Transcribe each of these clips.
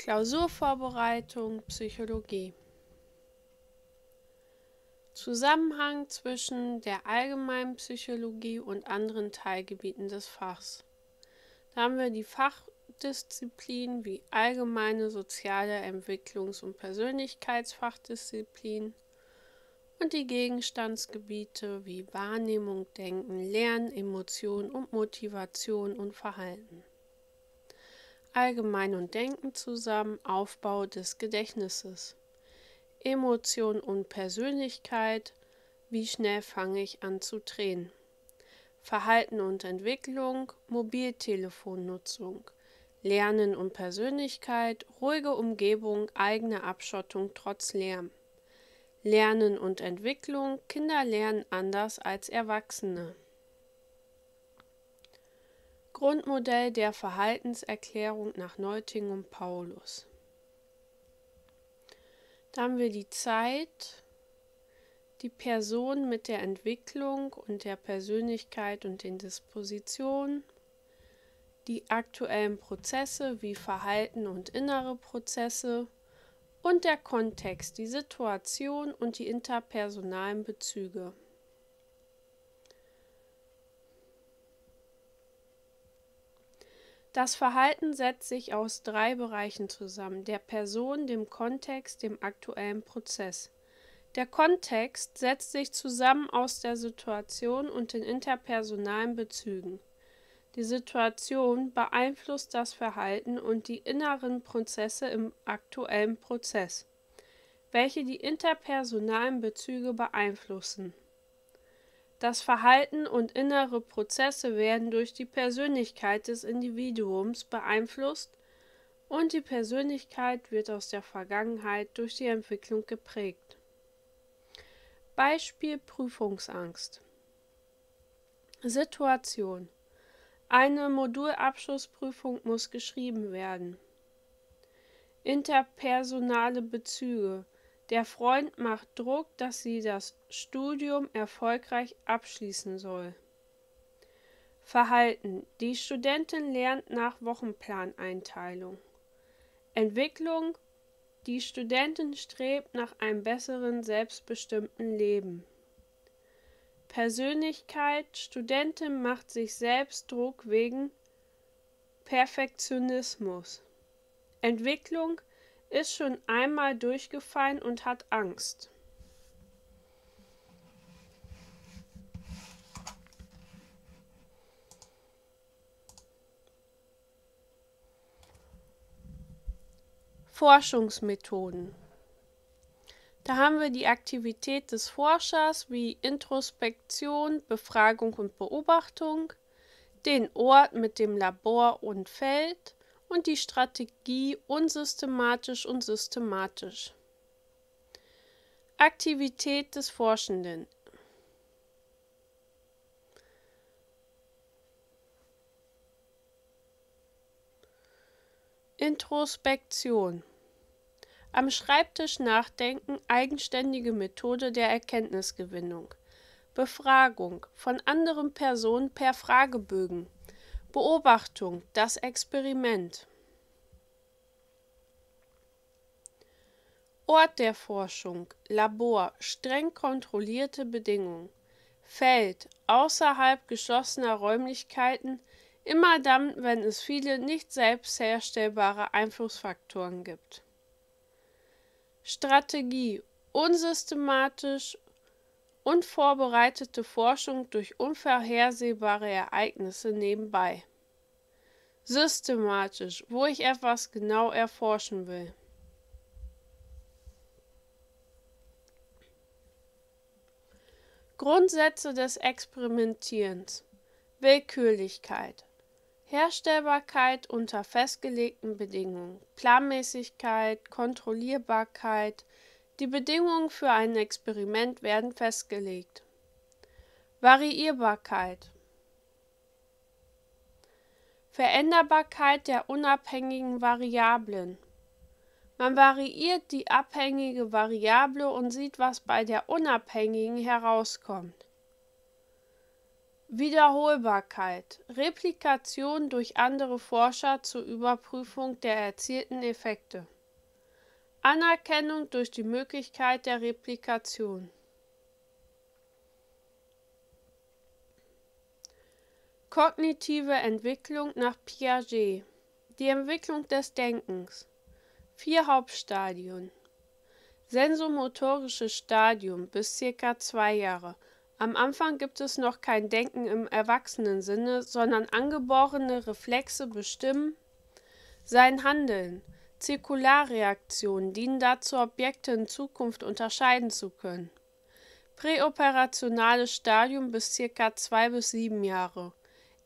Klausurvorbereitung Psychologie. Zusammenhang zwischen der allgemeinen Psychologie und anderen Teilgebieten des Fachs. Da haben wir die Fachdisziplinen wie allgemeine soziale Entwicklungs- und Persönlichkeitsfachdisziplin und die Gegenstandsgebiete wie Wahrnehmung, Denken, Lernen, Emotion und Motivation und Verhalten. Allgemein und Denken zusammen, Aufbau des Gedächtnisses. Emotion und Persönlichkeit, wie schnell fange ich an zu drehen. Verhalten und Entwicklung, Mobiltelefonnutzung, Lernen und Persönlichkeit, ruhige Umgebung, eigene Abschottung trotz Lärm. Lernen und Entwicklung, Kinder lernen anders als Erwachsene. Grundmodell der Verhaltenserklärung nach Neuting und Paulus. Da haben wir die Zeit, die Person mit der Entwicklung und der Persönlichkeit und den Dispositionen, die aktuellen Prozesse wie Verhalten und innere Prozesse und der Kontext, die Situation und die interpersonalen Bezüge. Das Verhalten setzt sich aus drei Bereichen zusammen, der Person, dem Kontext, dem aktuellen Prozess. Der Kontext setzt sich zusammen aus der Situation und den interpersonalen Bezügen. Die Situation beeinflusst das Verhalten und die inneren Prozesse im aktuellen Prozess, welche die interpersonalen Bezüge beeinflussen. Das Verhalten und innere Prozesse werden durch die Persönlichkeit des Individuums beeinflusst und die Persönlichkeit wird aus der Vergangenheit durch die Entwicklung geprägt. Beispiel Prüfungsangst. Situation. Eine Modulabschlussprüfung muss geschrieben werden. Interpersonale Bezüge. Der Freund macht Druck, dass sie das Studium erfolgreich abschließen soll. Verhalten. Die Studentin lernt nach Wochenplaneinteilung. Entwicklung. Die Studentin strebt nach einem besseren, selbstbestimmten Leben. Persönlichkeit. Studentin macht sich selbst Druck wegen Perfektionismus. Entwicklung ist schon einmal durchgefallen und hat Angst. Forschungsmethoden. Da haben wir die Aktivität des Forschers wie Introspektion, Befragung und Beobachtung, den Ort mit dem Labor und Feld, und die Strategie unsystematisch und systematisch. Aktivität des Forschenden. Introspektion. Am Schreibtisch nachdenken, eigenständige Methode der Erkenntnisgewinnung. Befragung von anderen Personen per Fragebögen. Beobachtung, das Experiment. Ort der Forschung, Labor, streng kontrollierte Bedingungen. Feld, außerhalb geschlossener Räumlichkeiten, immer dann, wenn es viele nicht selbst herstellbare Einflussfaktoren gibt. Strategie, unsystematisch, unvorbereitete Forschung durch unvorhersehbare Ereignisse nebenbei. Systematisch, wo ich etwas genau erforschen will. Grundsätze des Experimentierens Willkürlichkeit Herstellbarkeit unter festgelegten Bedingungen, Planmäßigkeit, Kontrollierbarkeit, die Bedingungen für ein Experiment werden festgelegt. Variierbarkeit Veränderbarkeit der unabhängigen Variablen Man variiert die abhängige Variable und sieht, was bei der unabhängigen herauskommt. Wiederholbarkeit Replikation durch andere Forscher zur Überprüfung der erzielten Effekte Anerkennung durch die Möglichkeit der Replikation. Kognitive Entwicklung nach Piaget. Die Entwicklung des Denkens. Vier Hauptstadien. Sensomotorisches Stadium bis circa zwei Jahre. Am Anfang gibt es noch kein Denken im erwachsenen Sinne, sondern angeborene Reflexe bestimmen sein Handeln. Zirkularreaktionen dienen dazu, Objekte in Zukunft unterscheiden zu können. Präoperationales Stadium bis ca. 2 bis 7 Jahre.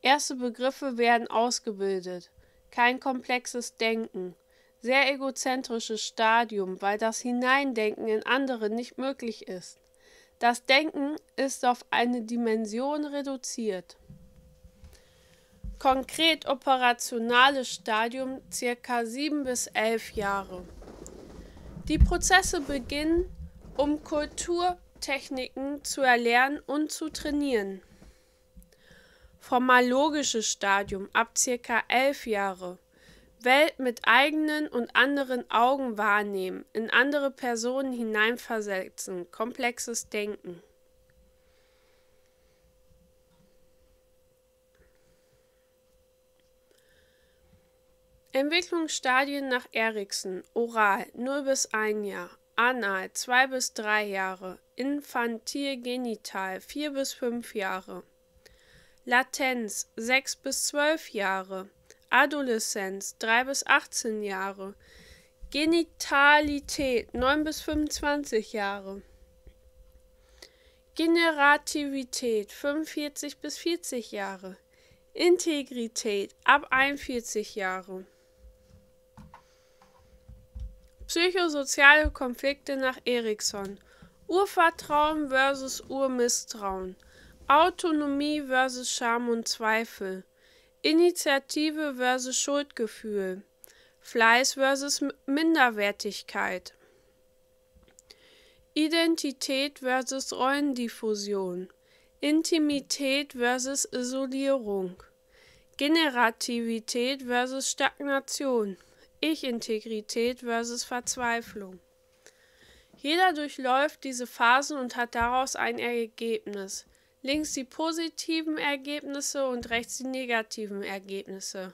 Erste Begriffe werden ausgebildet. Kein komplexes Denken. Sehr egozentrisches Stadium, weil das Hineindenken in andere nicht möglich ist. Das Denken ist auf eine Dimension reduziert konkret operationale Stadium circa sieben bis elf Jahre. Die Prozesse beginnen, um Kulturtechniken zu erlernen und zu trainieren. Formalogisches Stadium ab circa elf Jahre. Welt mit eigenen und anderen Augen wahrnehmen, in andere Personen hineinversetzen, komplexes Denken. Entwicklungsstadien nach Erikson: oral 0 bis 1 Jahr, anal 2 bis 3 Jahre, infantil-genital 4 bis 5 Jahre. Latenz 6 bis 12 Jahre, Adoleszenz 3 bis 18 Jahre, Genitalität 9 bis 25 Jahre. Generativität 45 bis 40 Jahre. Integrität ab 41 Jahre. Psychosoziale Konflikte nach Erikson. Urvertrauen versus Urmisstrauen. Autonomie versus Scham und Zweifel. Initiative versus Schuldgefühl. Fleiß versus Minderwertigkeit. Identität versus Rollendiffusion. Intimität versus Isolierung. Generativität versus Stagnation. Ich-Integrität versus Verzweiflung. Jeder durchläuft diese Phasen und hat daraus ein Ergebnis. Links die positiven Ergebnisse und rechts die negativen Ergebnisse.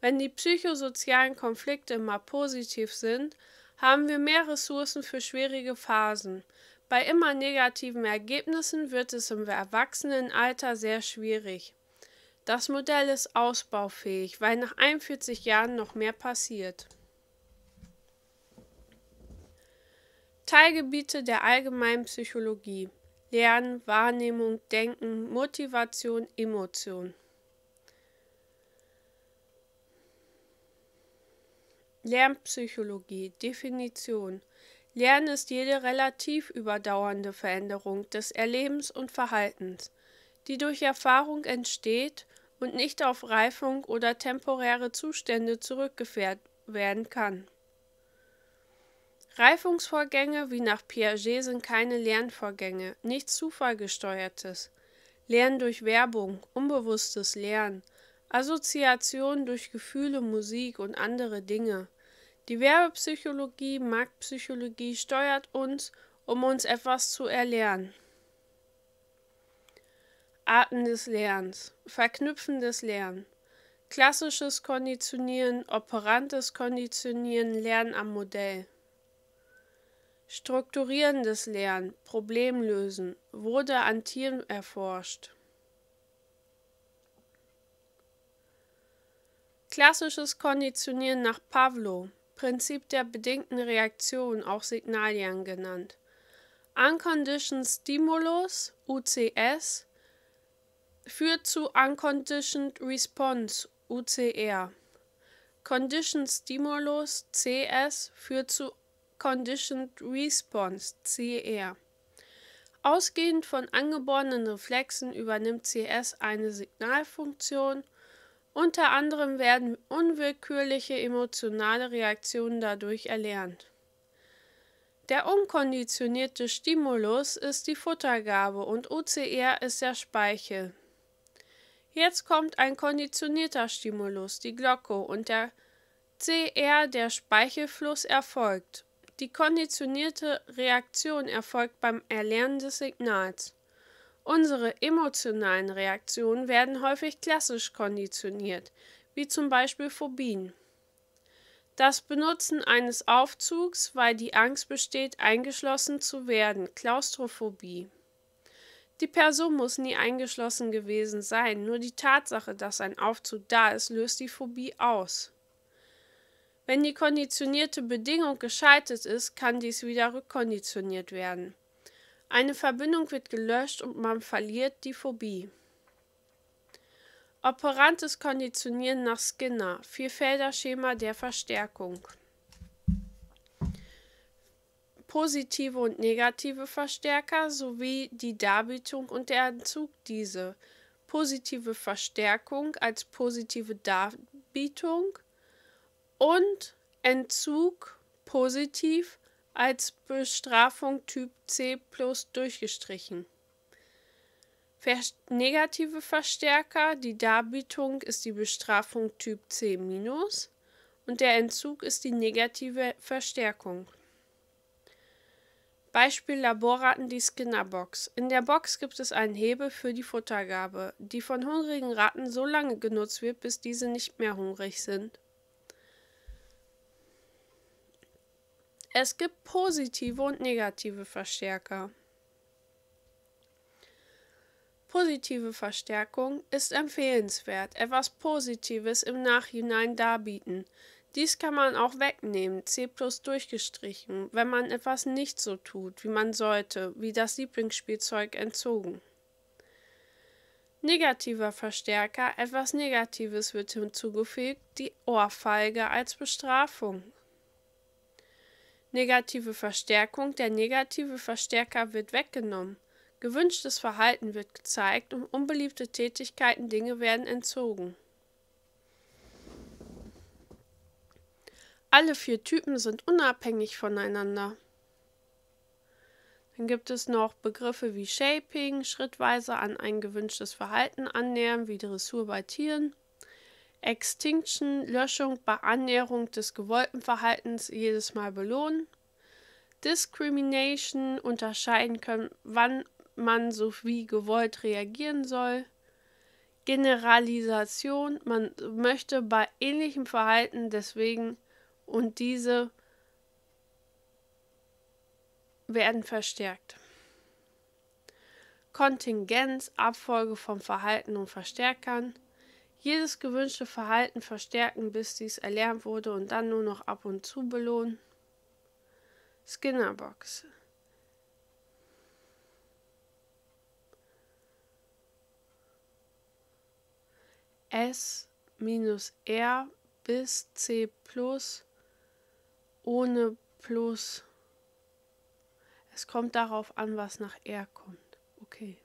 Wenn die psychosozialen Konflikte immer positiv sind, haben wir mehr Ressourcen für schwierige Phasen. Bei immer negativen Ergebnissen wird es im Erwachsenenalter sehr schwierig. Das Modell ist ausbaufähig, weil nach 41 Jahren noch mehr passiert. Teilgebiete der allgemeinen Psychologie. Lernen, Wahrnehmung, Denken, Motivation, Emotion. Lernpsychologie Definition Lernen ist jede relativ überdauernde Veränderung des Erlebens und Verhaltens, die durch Erfahrung entsteht und nicht auf Reifung oder temporäre Zustände zurückgeführt werden kann. Reifungsvorgänge wie nach Piaget sind keine Lernvorgänge, nichts Zufallgesteuertes. Lernen durch Werbung, unbewusstes Lernen, Assoziationen durch Gefühle, Musik und andere Dinge. Die Werbepsychologie, Marktpsychologie steuert uns, um uns etwas zu erlernen. Arten des Lernens, verknüpfendes Lernen, klassisches Konditionieren, operantes Konditionieren, Lernen am Modell. Strukturierendes Lernen, Problemlösen, wurde an Tieren erforscht. Klassisches Konditionieren nach Pavlo, Prinzip der bedingten Reaktion, auch Signaljahren genannt. Unconditioned Stimulus, UCS, führt zu Unconditioned Response, UCR. Conditioned Stimulus, CS, führt zu Conditioned Response, CR. Ausgehend von angeborenen Reflexen übernimmt CS eine Signalfunktion. Unter anderem werden unwillkürliche emotionale Reaktionen dadurch erlernt. Der unkonditionierte Stimulus ist die Futtergabe und UCR ist der Speichel. Jetzt kommt ein konditionierter Stimulus, die Glocke, und der CR, der Speichelfluss, erfolgt. Die konditionierte Reaktion erfolgt beim Erlernen des Signals. Unsere emotionalen Reaktionen werden häufig klassisch konditioniert, wie zum Beispiel Phobien. Das Benutzen eines Aufzugs, weil die Angst besteht, eingeschlossen zu werden, Klaustrophobie. Die Person muss nie eingeschlossen gewesen sein, nur die Tatsache, dass ein Aufzug da ist, löst die Phobie aus. Wenn die konditionierte Bedingung gescheitert ist, kann dies wieder rückkonditioniert werden. Eine Verbindung wird gelöscht und man verliert die Phobie. Operantes Konditionieren nach Skinner, Vierfelder-Schema der Verstärkung positive und negative Verstärker sowie die Darbietung und der Entzug diese. Positive Verstärkung als positive Darbietung und Entzug positiv als Bestrafung Typ C plus durchgestrichen. Vers negative Verstärker, die Darbietung ist die Bestrafung Typ C minus und der Entzug ist die negative Verstärkung. Beispiel Laborratten die Skinnerbox. In der Box gibt es einen Hebel für die Futtergabe, die von hungrigen Ratten so lange genutzt wird, bis diese nicht mehr hungrig sind. Es gibt positive und negative Verstärker. Positive Verstärkung ist empfehlenswert, etwas Positives im Nachhinein darbieten, dies kann man auch wegnehmen, C durchgestrichen, wenn man etwas nicht so tut, wie man sollte, wie das Lieblingsspielzeug entzogen. Negativer Verstärker, etwas Negatives wird hinzugefügt, die Ohrfeige als Bestrafung. Negative Verstärkung, der negative Verstärker wird weggenommen. Gewünschtes Verhalten wird gezeigt und unbeliebte Tätigkeiten, Dinge werden entzogen. Alle vier Typen sind unabhängig voneinander. Dann gibt es noch Begriffe wie Shaping, schrittweise an ein gewünschtes Verhalten annähern, wie Dressur bei Tieren. Extinction, Löschung bei Annäherung des gewollten Verhaltens jedes Mal belohnen. Discrimination, unterscheiden können, wann man so wie gewollt reagieren soll. Generalisation, man möchte bei ähnlichem Verhalten deswegen und diese werden verstärkt. Kontingenz, Abfolge von Verhalten und Verstärkern. Jedes gewünschte Verhalten verstärken, bis dies erlernt wurde und dann nur noch ab und zu belohnen. Skinnerbox. S minus R bis C plus ohne plus. Es kommt darauf an, was nach R kommt. Okay.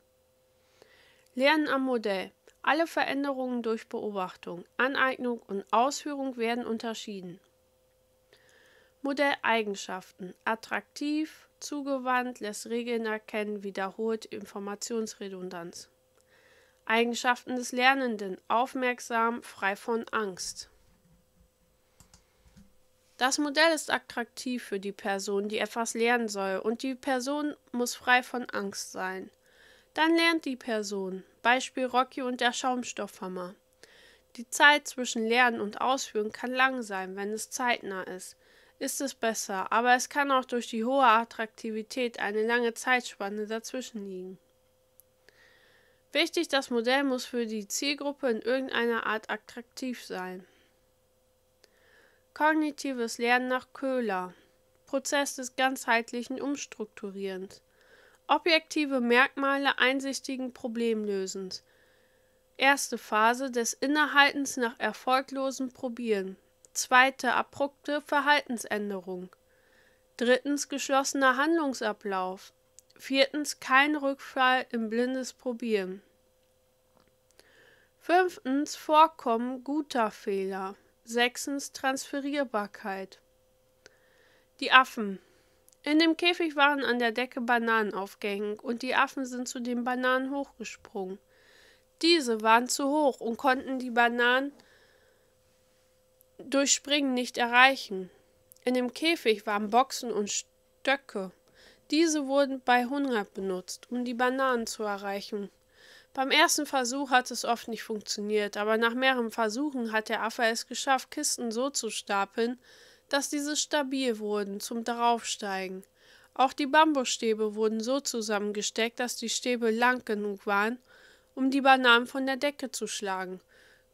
Lernen am Modell. Alle Veränderungen durch Beobachtung, Aneignung und Ausführung werden unterschieden. Modelleigenschaften. Attraktiv, zugewandt, lässt Regeln erkennen, wiederholt Informationsredundanz. Eigenschaften des Lernenden. Aufmerksam, frei von Angst. Das Modell ist attraktiv für die Person, die etwas lernen soll, und die Person muss frei von Angst sein. Dann lernt die Person. Beispiel Rocky und der Schaumstoffhammer. Die Zeit zwischen Lernen und Ausführen kann lang sein, wenn es zeitnah ist. Ist es besser, aber es kann auch durch die hohe Attraktivität eine lange Zeitspanne dazwischen liegen. Wichtig, das Modell muss für die Zielgruppe in irgendeiner Art attraktiv sein. Kognitives Lernen nach Köhler. Prozess des ganzheitlichen Umstrukturierens. Objektive Merkmale einsichtigen Problemlösens. Erste Phase des Innehaltens nach erfolglosem Probieren. Zweite abrupte Verhaltensänderung. Drittens geschlossener Handlungsablauf. Viertens kein Rückfall im blindes Probieren. Fünftens Vorkommen guter Fehler. Sechstens Transferierbarkeit. Die Affen. In dem Käfig waren an der Decke Bananen aufgehängt und die Affen sind zu den Bananen hochgesprungen. Diese waren zu hoch und konnten die Bananen durch Springen nicht erreichen. In dem Käfig waren Boxen und Stöcke. Diese wurden bei Hunger benutzt, um die Bananen zu erreichen. Beim ersten Versuch hat es oft nicht funktioniert, aber nach mehreren Versuchen hat der Affe es geschafft, Kisten so zu stapeln, dass diese stabil wurden zum Daraufsteigen. Auch die Bambusstäbe wurden so zusammengesteckt, dass die Stäbe lang genug waren, um die Bananen von der Decke zu schlagen.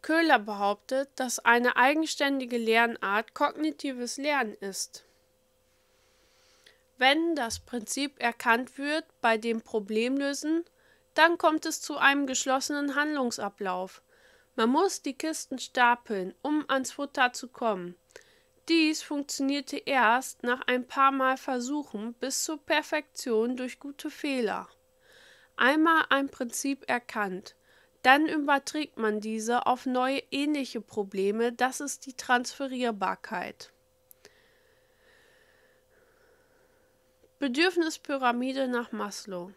Köhler behauptet, dass eine eigenständige Lernart kognitives Lernen ist. Wenn das Prinzip erkannt wird, bei dem Problemlösen dann kommt es zu einem geschlossenen Handlungsablauf. Man muss die Kisten stapeln, um ans Futter zu kommen. Dies funktionierte erst nach ein paar Mal Versuchen bis zur Perfektion durch gute Fehler. Einmal ein Prinzip erkannt, dann überträgt man diese auf neue ähnliche Probleme, das ist die Transferierbarkeit. Bedürfnispyramide nach Maslow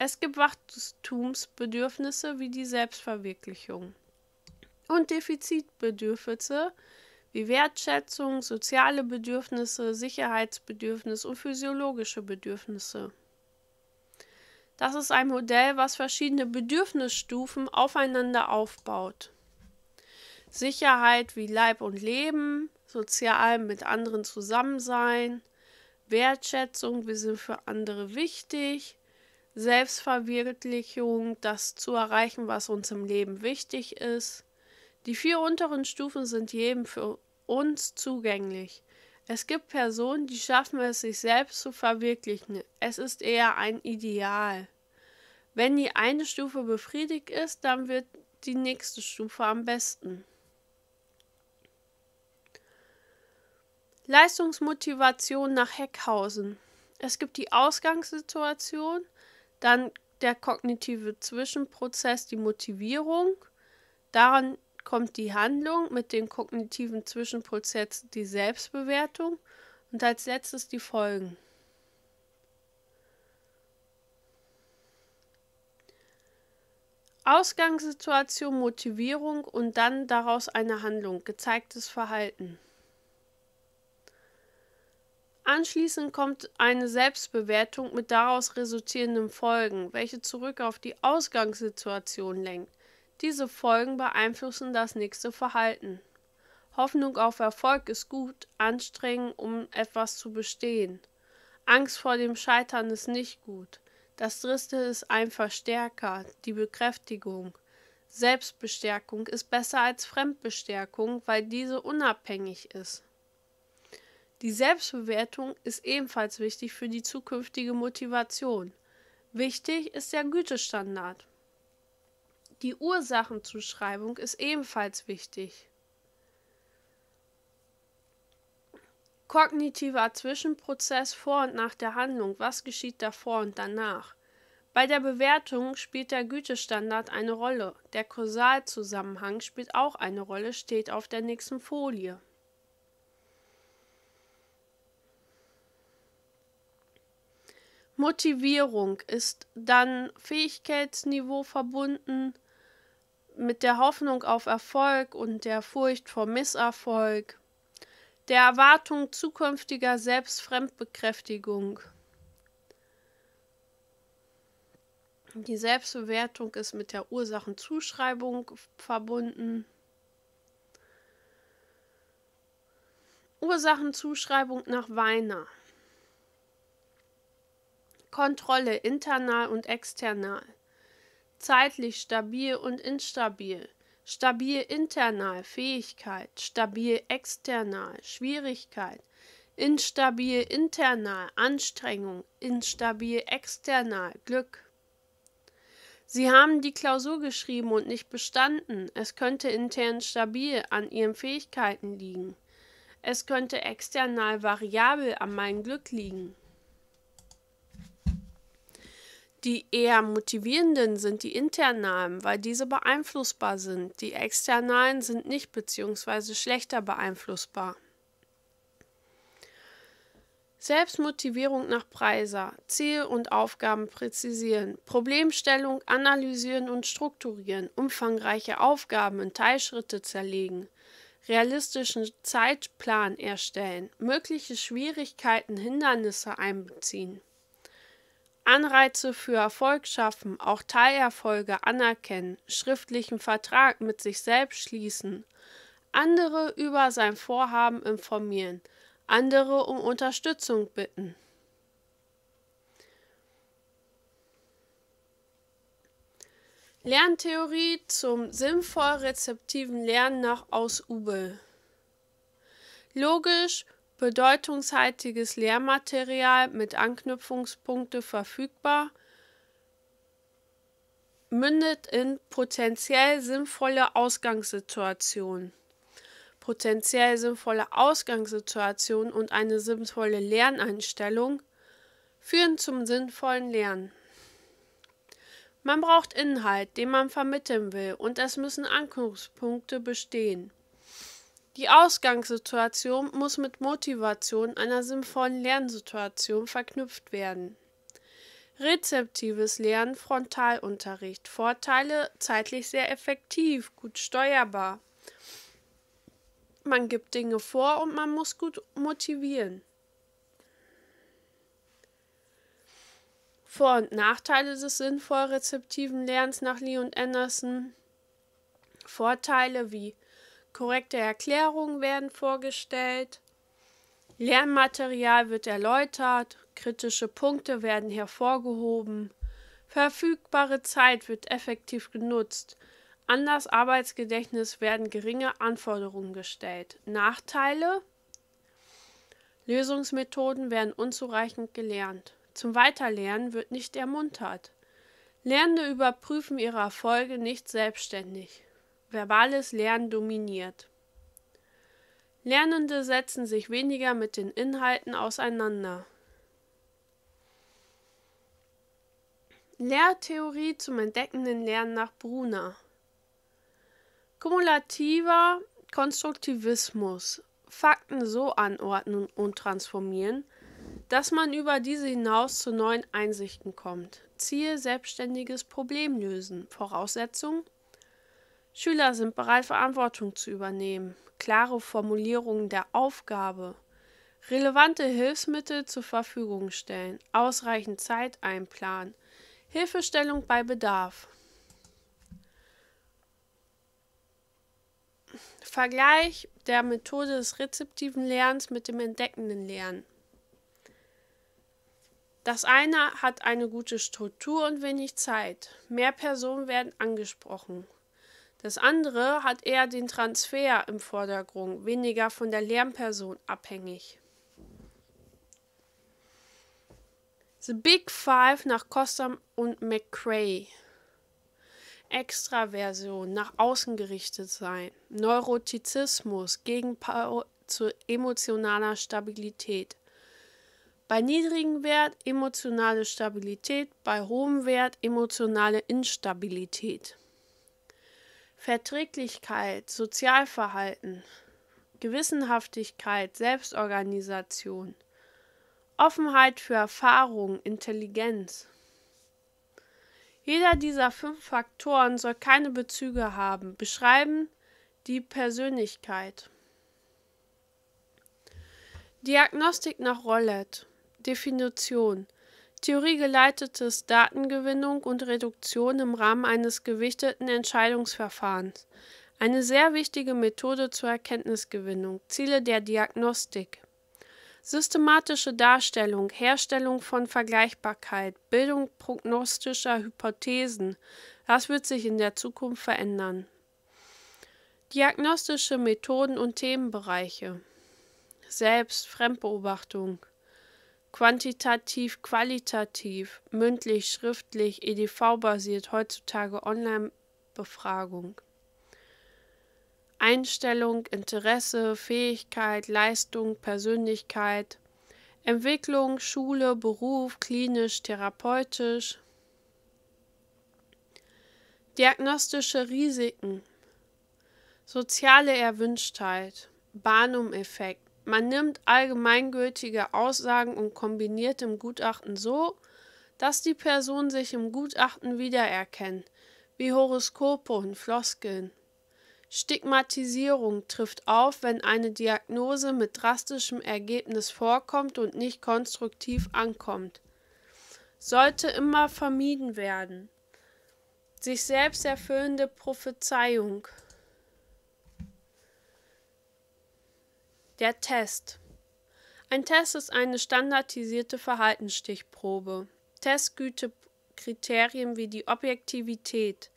es gibt Wachstumsbedürfnisse wie die Selbstverwirklichung und Defizitbedürfnisse wie Wertschätzung, soziale Bedürfnisse, Sicherheitsbedürfnisse und physiologische Bedürfnisse. Das ist ein Modell, was verschiedene Bedürfnisstufen aufeinander aufbaut. Sicherheit wie Leib und Leben, sozial mit anderen zusammen sein, Wertschätzung, wir sind für andere wichtig, Selbstverwirklichung, das zu erreichen, was uns im Leben wichtig ist. Die vier unteren Stufen sind jedem für uns zugänglich. Es gibt Personen, die schaffen es, sich selbst zu verwirklichen. Es ist eher ein Ideal. Wenn die eine Stufe befriedigt ist, dann wird die nächste Stufe am besten. Leistungsmotivation nach Heckhausen. Es gibt die Ausgangssituation, dann der kognitive Zwischenprozess, die Motivierung. Daran kommt die Handlung, mit dem kognitiven Zwischenprozess die Selbstbewertung und als letztes die Folgen. Ausgangssituation, Motivierung und dann daraus eine Handlung, gezeigtes Verhalten. Anschließend kommt eine Selbstbewertung mit daraus resultierenden Folgen, welche zurück auf die Ausgangssituation lenkt. Diese Folgen beeinflussen das nächste Verhalten. Hoffnung auf Erfolg ist gut, anstrengend, um etwas zu bestehen. Angst vor dem Scheitern ist nicht gut. Das dritte ist ein Verstärker, die Bekräftigung. Selbstbestärkung ist besser als Fremdbestärkung, weil diese unabhängig ist. Die Selbstbewertung ist ebenfalls wichtig für die zukünftige Motivation. Wichtig ist der Gütestandard. Die Ursachenzuschreibung ist ebenfalls wichtig. Kognitiver Zwischenprozess vor und nach der Handlung. Was geschieht davor und danach? Bei der Bewertung spielt der Gütestandard eine Rolle. Der Kausalzusammenhang spielt auch eine Rolle, steht auf der nächsten Folie. Motivierung ist dann Fähigkeitsniveau verbunden mit der Hoffnung auf Erfolg und der Furcht vor Misserfolg, der Erwartung zukünftiger Selbstfremdbekräftigung. Die Selbstbewertung ist mit der Ursachenzuschreibung verbunden. Ursachenzuschreibung nach Weiner. Kontrolle internal und external. Zeitlich stabil und instabil. Stabil internal Fähigkeit, stabil external Schwierigkeit, instabil internal Anstrengung, instabil external Glück. Sie haben die Klausur geschrieben und nicht bestanden. Es könnte intern stabil an Ihren Fähigkeiten liegen. Es könnte external variabel an meinem Glück liegen die eher motivierenden sind die internalen, weil diese beeinflussbar sind. Die externalen sind nicht bzw. schlechter beeinflussbar. Selbstmotivierung nach Preiser, Ziel und Aufgaben präzisieren, Problemstellung analysieren und strukturieren, umfangreiche Aufgaben in Teilschritte zerlegen, realistischen Zeitplan erstellen, mögliche Schwierigkeiten, Hindernisse einbeziehen. Anreize für Erfolg schaffen, auch Teilerfolge anerkennen, schriftlichen Vertrag mit sich selbst schließen, andere über sein Vorhaben informieren, andere um Unterstützung bitten. Lerntheorie zum sinnvoll rezeptiven Lernen nach Aus Ubel. Logisch, bedeutungshaltiges Lehrmaterial mit Anknüpfungspunkte verfügbar, mündet in potenziell sinnvolle Ausgangssituationen. Potenziell sinnvolle Ausgangssituationen und eine sinnvolle Lerneinstellung führen zum sinnvollen Lernen. Man braucht Inhalt, den man vermitteln will, und es müssen Anknüpfungspunkte bestehen. Die Ausgangssituation muss mit Motivation einer sinnvollen Lernsituation verknüpft werden. Rezeptives Lernen, Frontalunterricht. Vorteile zeitlich sehr effektiv, gut steuerbar. Man gibt Dinge vor und man muss gut motivieren. Vor- und Nachteile des sinnvoll rezeptiven Lernens nach Lee und Anderson. Vorteile wie korrekte Erklärungen werden vorgestellt, Lernmaterial wird erläutert, kritische Punkte werden hervorgehoben, verfügbare Zeit wird effektiv genutzt, an das Arbeitsgedächtnis werden geringe Anforderungen gestellt. Nachteile? Lösungsmethoden werden unzureichend gelernt. Zum Weiterlernen wird nicht ermuntert. Lernende überprüfen ihre Erfolge nicht selbstständig verbales Lernen dominiert. Lernende setzen sich weniger mit den Inhalten auseinander. Lehrtheorie zum entdeckenden Lernen nach Brunner. Kumulativer Konstruktivismus. Fakten so anordnen und transformieren, dass man über diese hinaus zu neuen Einsichten kommt. Ziel selbstständiges Problemlösen. Voraussetzung Schüler sind bereit, Verantwortung zu übernehmen, klare Formulierungen der Aufgabe, relevante Hilfsmittel zur Verfügung stellen, ausreichend Zeit einplanen, Hilfestellung bei Bedarf. Vergleich der Methode des rezeptiven Lernens mit dem entdeckenden Lernen. Das eine hat eine gute Struktur und wenig Zeit. Mehr Personen werden angesprochen. Das andere hat eher den Transfer im Vordergrund, weniger von der Lernperson abhängig. The Big Five nach Costam und McCray. Extraversion, nach außen gerichtet sein. Neurotizismus, Gegenpower zu emotionaler Stabilität. Bei niedrigem Wert emotionale Stabilität, bei hohem Wert emotionale Instabilität. Verträglichkeit, Sozialverhalten, Gewissenhaftigkeit, Selbstorganisation, Offenheit für Erfahrung, Intelligenz. Jeder dieser fünf Faktoren soll keine Bezüge haben, beschreiben die Persönlichkeit. Diagnostik nach Rollett Definition Theoriegeleitetes Datengewinnung und Reduktion im Rahmen eines gewichteten Entscheidungsverfahrens. Eine sehr wichtige Methode zur Erkenntnisgewinnung. Ziele der Diagnostik. Systematische Darstellung, Herstellung von Vergleichbarkeit, Bildung prognostischer Hypothesen. Das wird sich in der Zukunft verändern. Diagnostische Methoden und Themenbereiche. Selbst Fremdbeobachtung. Quantitativ, qualitativ, mündlich, schriftlich, EDV-basiert, heutzutage Online-Befragung. Einstellung, Interesse, Fähigkeit, Leistung, Persönlichkeit, Entwicklung, Schule, Beruf, klinisch, therapeutisch. Diagnostische Risiken, soziale Erwünschtheit, Barnum-Effekt, man nimmt allgemeingültige Aussagen und kombiniert im Gutachten so, dass die Person sich im Gutachten wiedererkennt, wie Horoskope und Floskeln. Stigmatisierung trifft auf, wenn eine Diagnose mit drastischem Ergebnis vorkommt und nicht konstruktiv ankommt. Sollte immer vermieden werden. Sich selbst erfüllende Prophezeiung. Der Test. Ein Test ist eine standardisierte Verhaltensstichprobe. Testgütekriterien wie die Objektivität,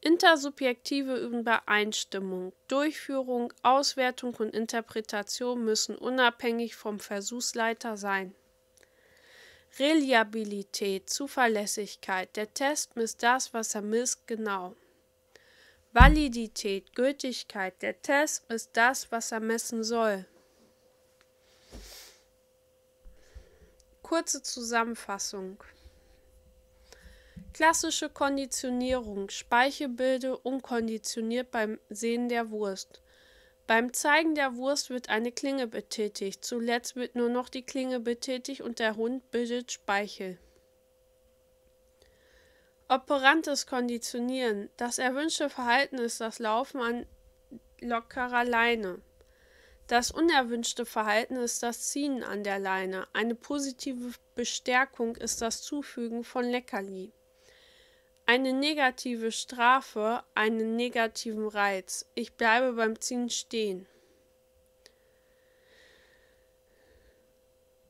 intersubjektive Übereinstimmung, Durchführung, Auswertung und Interpretation müssen unabhängig vom Versuchsleiter sein. Reliabilität, Zuverlässigkeit. Der Test misst das, was er misst, genau. Validität, Gültigkeit. Der Test misst das, was er messen soll. Kurze Zusammenfassung. Klassische Konditionierung. Speichelbilde unkonditioniert beim Sehen der Wurst. Beim Zeigen der Wurst wird eine Klinge betätigt. Zuletzt wird nur noch die Klinge betätigt und der Hund bildet Speichel. Operantes Konditionieren. Das erwünschte Verhalten ist das Laufen an lockerer Leine. Das unerwünschte Verhalten ist das Ziehen an der Leine, eine positive Bestärkung ist das Zufügen von Leckerli. Eine negative Strafe, einen negativen Reiz. Ich bleibe beim Ziehen stehen.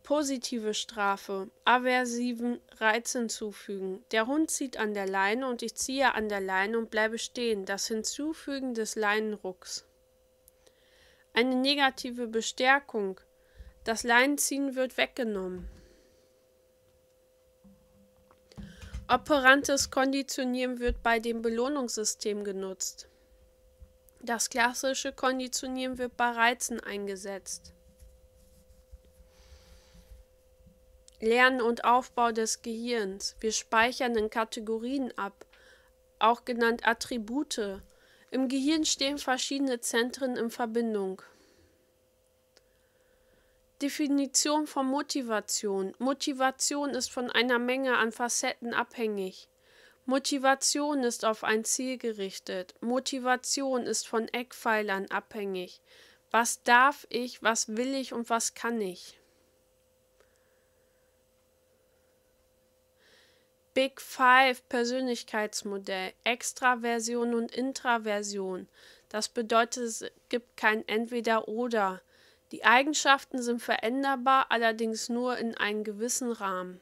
Positive Strafe, aversiven Reiz hinzufügen. Der Hund zieht an der Leine und ich ziehe an der Leine und bleibe stehen. Das Hinzufügen des Leinenrucks eine negative Bestärkung. Das Leinziehen wird weggenommen. Operantes Konditionieren wird bei dem Belohnungssystem genutzt. Das klassische Konditionieren wird bei Reizen eingesetzt. Lernen und Aufbau des Gehirns. Wir speichern in Kategorien ab, auch genannt Attribute. Im Gehirn stehen verschiedene Zentren in Verbindung. Definition von Motivation. Motivation ist von einer Menge an Facetten abhängig. Motivation ist auf ein Ziel gerichtet. Motivation ist von Eckpfeilern abhängig. Was darf ich, was will ich und was kann ich? Big Five Persönlichkeitsmodell, Extraversion und Intraversion. Das bedeutet, es gibt kein Entweder-Oder. Die Eigenschaften sind veränderbar, allerdings nur in einem gewissen Rahmen.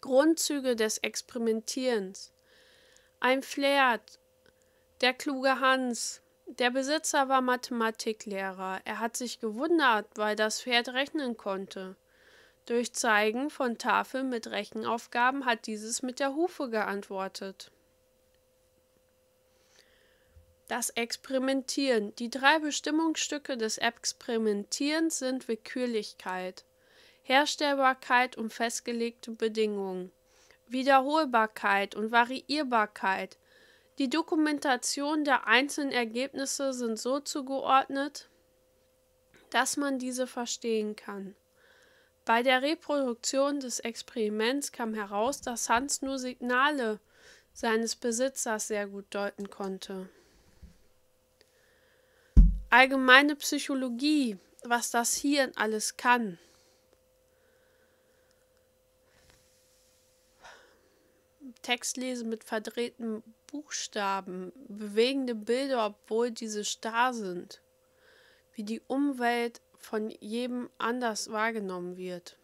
Grundzüge des Experimentierens. Ein Flirt, der kluge Hans, der Besitzer war Mathematiklehrer. Er hat sich gewundert, weil das Pferd rechnen konnte. Durch Zeigen von Tafeln mit Rechenaufgaben hat dieses mit der Hufe geantwortet. Das Experimentieren. Die drei Bestimmungsstücke des Experimentierens sind Willkürlichkeit, Herstellbarkeit und festgelegte Bedingungen, Wiederholbarkeit und Variierbarkeit, die Dokumentation der einzelnen Ergebnisse sind so zugeordnet, dass man diese verstehen kann. Bei der Reproduktion des Experiments kam heraus, dass Hans nur Signale seines Besitzers sehr gut deuten konnte. Allgemeine Psychologie, was das Hirn alles kann. Text lesen mit verdrehtem Buchstaben, bewegende Bilder, obwohl diese starr sind, wie die Umwelt von jedem anders wahrgenommen wird.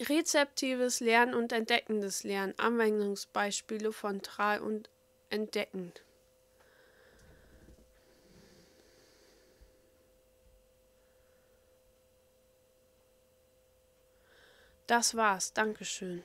Rezeptives Lernen und entdeckendes Lernen, Anwendungsbeispiele von Tral und entdeckend. Das war's. Dankeschön.